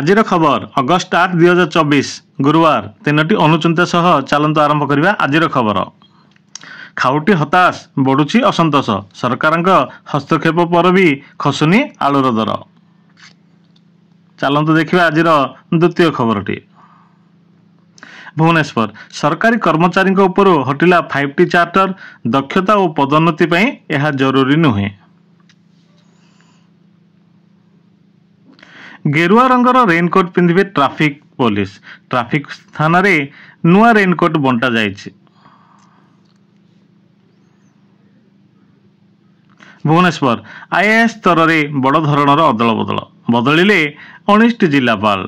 ଆଜିର ଖବର ଅଗଷ୍ଟ ଆଠ ଦୁଇ ହଜାର ଚବିଶ ଗୁରୁବାର ତିନୋଟି ଅନୁଚିନ୍ତା ସହ ଚାଲନ୍ତୁ ଆରମ୍ଭ କରିବା ଆଜିର ଖବର ଖାଉଟି ହତାଶ ବଢ଼ୁଛି ଅସନ୍ତୋଷ ସରକାରଙ୍କ ହସ୍ତକ୍ଷେପ ପରେ ବି ଖସୁନି ଆଳୁର ଦର ଚାଲନ୍ତୁ ଦେଖିବା ଆଜିର ଦ୍ୱିତୀୟ ଖବରଟି ଭୁବନେଶ୍ୱର ସରକାରୀ କର୍ମଚାରୀଙ୍କ ଉପରୁ ହଟିଲା ଫାଇଭ୍ ଟି ଚାର୍ଟର ଦକ୍ଷତା ଓ ପଦୋନ୍ନତି ପାଇଁ ଏହା ଜରୁରୀ ନୁହେଁ ଗେରୁଆ ରଙ୍ଗର ରେନ୍କୋଟ୍ ପିନ୍ଧିବେ ଟ୍ରାଫିକ୍ ପୋଲିସ ଟ୍ରାଫିକ୍ ସ୍ଥାନରେ ନୂଆ ରେନ୍କୋଟ୍ ବଣ୍ଟାଯାଇଛି ଭୁବନେଶ୍ୱର ଆଇଏଏସ୍ ସ୍ତରରେ ବଡ଼ ଧରଣର ଅଦଳ ବଦଳ ବଦଳିଲେ ଉଣେଇଶଟି ଜିଲ୍ଲାପାଳ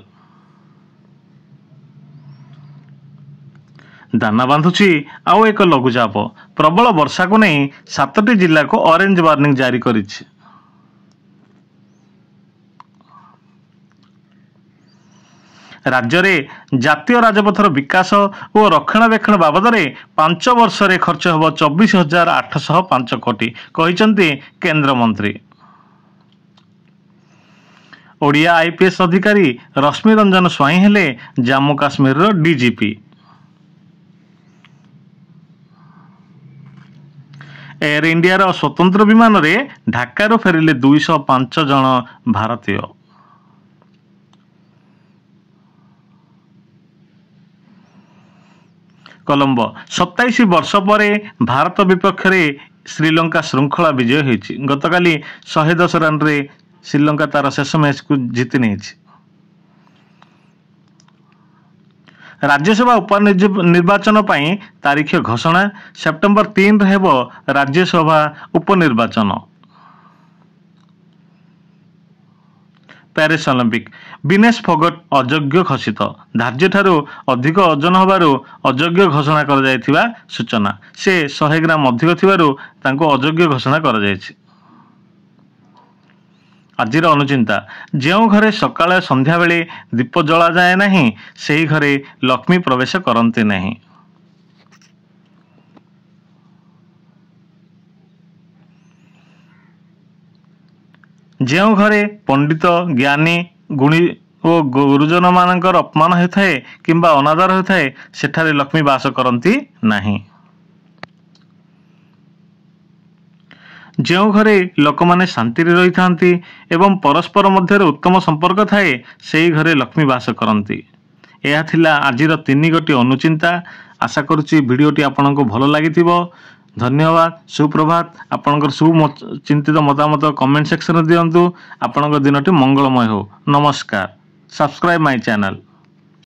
ଦାନା ବାନ୍ଧୁଛି ଆଉ ଏକ ଲଘୁଚାପ ପ୍ରବଳ ବର୍ଷାକୁ ନେଇ ସାତଟି ଜିଲ୍ଲାକୁ ଅରେଞ୍ଜ ୱାର୍ଣ୍ଣିଂ ଜାରି କରିଛି ରାଜ୍ୟରେ ଜାତୀୟ ରାଜପଥର ବିକାଶ ଓ ରକ୍ଷଣାବେକ୍ଷଣ ବାବଦରେ ପାଞ୍ଚ ବର୍ଷରେ ଖର୍ଚ୍ଚ ହେବ ଚବିଶ ହଜାର ଆଠଶହ ପାଞ୍ଚ କୋଟି କହିଛନ୍ତି କେନ୍ଦ୍ରମନ୍ତ୍ରୀ ଓଡ଼ିଆ ଆଇପିଏସ୍ ଅଧିକାରୀ ରଶ୍ମିରଞ୍ଜନ ସ୍ୱାଇଁ ହେଲେ ଜାମ୍ମୁ କାଶ୍ମୀରର ଡିଜିପି ଏୟାର ଇଣ୍ଡିଆର ସ୍ୱତନ୍ତ୍ର ବିମାନରେ ଢାକାରୁ ଫେରିଲେ ଦୁଇଶହ ପାଞ୍ଚ ଜଣ ଭାରତୀୟ କଲମ୍ବ ସତେଇଶ ବର୍ଷ ପରେ ଭାରତ ବିପକ୍ଷରେ ଶ୍ରୀଲଙ୍କା ଶୃଙ୍ଖଳା ବିଜୟ ହୋଇଛି ଗତକାଲି ଶହେ ଦଶ ରନ୍ରେ ଶ୍ରୀଲଙ୍କା ତାର ଶେଷ ମ୍ୟାଚ୍କୁ ଜିତି ନେଇଛି ରାଜ୍ୟସଭା ଉପନିର୍ବାଚନ ପାଇଁ ତାରିଖ ଘୋଷଣା ସେପ୍ଟେମ୍ବର ତିନିରେ ହେବ ରାଜ୍ୟସଭା ଉପନିର୍ବାଚନ ପ୍ୟାରିସ୍ ଅଲମ୍ପିକ୍ ବିନେଶ ଫୋଗଟ୍ ଅଯୋଗ୍ୟ ଘୋଷିତ ଠାରୁ ଅଧିକ ଓଜନ ହେବାରୁ ଅଯୋଗ୍ୟ ଘୋଷଣା କରାଯାଇଥିବା ସୂଚନା ସେ ଶହେ ଗ୍ରାମ ଅଧିକ ଥିବାରୁ ତାଙ୍କୁ ଅଯୋଗ୍ୟ ଘୋଷଣା କରାଯାଇଛି ଆଜିର ଅନୁଚିନ୍ତା ଯେଉଁ ଘରେ ସକାଳେ ସନ୍ଧ୍ୟାବେଳେ ଦୀପ ଜଳାଯାଏ ନାହିଁ ସେହି ଘରେ ଲକ୍ଷ୍ମୀ ପ୍ରବେଶ କରନ୍ତି ନାହିଁ ଯେଉଁ ଘରେ ପଣ୍ଡିତ ଜ୍ଞାନୀ ଗୁଣୀ ଓ ଗୁରୁଜନମାନଙ୍କର ଅପମାନ ହୋଇଥାଏ କିମ୍ବା ଅନାଦର ହୋଇଥାଏ ସେଠାରେ ଲକ୍ଷ୍ମୀ ବାସ କରନ୍ତି ନାହିଁ ଯେଉଁ ଘରେ ଲୋକମାନେ ଶାନ୍ତିରେ ରହିଥାନ୍ତି ଏବଂ ପରସ୍ପର ମଧ୍ୟରେ ଉତ୍ତମ ସମ୍ପର୍କ ଥାଏ ସେହି ଘରେ ଲକ୍ଷ୍ମୀ ବାସ କରନ୍ତି ଏହା ଥିଲା ଆଜିର ତିନି ଗୋଟି ଅନୁଚିନ୍ତା ଆଶା କରୁଛି ଭିଡ଼ିଓଟି ଆପଣଙ୍କୁ ଭଲ ଲାଗିଥିବ ଧନ୍ୟବାଦ ସୁପ୍ରଭାତ ଆପଣଙ୍କର ସୁଚିନ୍ତିତ ମତାମତ କମେଣ୍ଟ ସେକ୍ସନରେ ଦିଅନ୍ତୁ ଆପଣଙ୍କ ଦିନଟି ମଙ୍ଗଳମୟ ହେଉ ନମସ୍କାର ସବସ୍କ୍ରାଇବ୍ ମାଇ ଚ୍ୟାନେଲ୍